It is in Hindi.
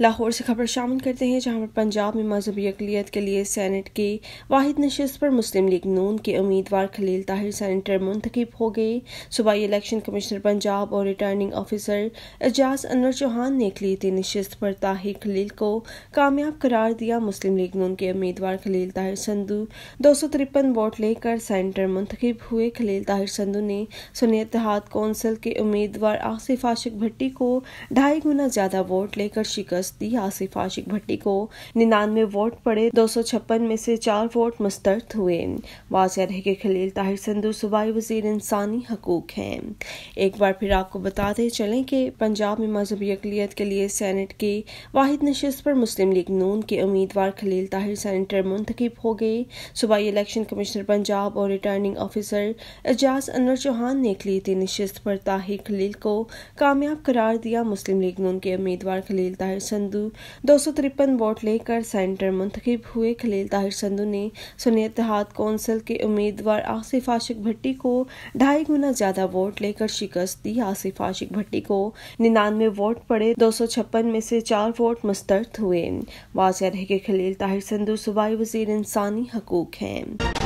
लाहौर से खबर शामिल करते हैं जहां पर पंजाब में मजहबी अकलीत के लिए सैनेट की वाहिद नशस्त पर मुस्लिम लीग नून के उम्मीदवार खलील ताहिर सैनेटर मुंतखब हो गए सूबाई इलेक्शन कमिश्नर पंजाब और रिटर्निंग ऑफिसर एजाज अनवर चौहान ने अकलीती नशस्त पर ताहिर खलील को कामयाब करार दिया मुस्लिम लीग नून के उम्मीदवार खलील ताहिर संधु दो सौ तिरपन वोट लेकर सैनिटर मुंतखब हुए खलील ताहिर संधु ने सुनी इतिहाद कौंसिल के उम्मीदवार आसिफ आशिक भट्टी को ढाई गुना ज्यादा वोट लेकर शिकस्त बस्ती आसिफ आशिक भट्टी को निन्यानवे वोट पड़े दो में से चार वोट मुस्तरद हुए वाजह रहे कि खलील ताहिर संधु सूबाई वजीर इंसानी हकूक हैं एक बार फिर आपको बताते चलें कि पंजाब में मजहबी अकलीत के लिए सैनेट की वाहिद नशस्त पर मुस्लिम लीग नून के उम्मीदवार खलील ताहिर सैनेटर मुंतखब हो गए सूबाई इलेक्शन कमिश्नर पंजाब और रिटर्निंग ऑफिसर एजाज अनवर चौहान ने अकलीती नशस्त पर ताहिर खलील को कामयाब करार दिया मुस्लिम लीग नून के उम्मीदवार खलील ताहिर संधू दो वोट लेकर सेंटर मुंतखब हुए खलील ताहिर संधू ने सुनी इतिहाद कौंसिल के उम्मीदवार आसिफ आशिक भट्टी को ढाई गुना ज्यादा वोट लेकर शिकस्त दी आसिफ आशिक भट्टी को निन्यानवे वोट पड़े दो सौ छप्पन में से चार वोट मुस्तरद हुए वाजह रहे कि खलील ताहिर संधू सूबाई वजीर इंसानी हकूक हैं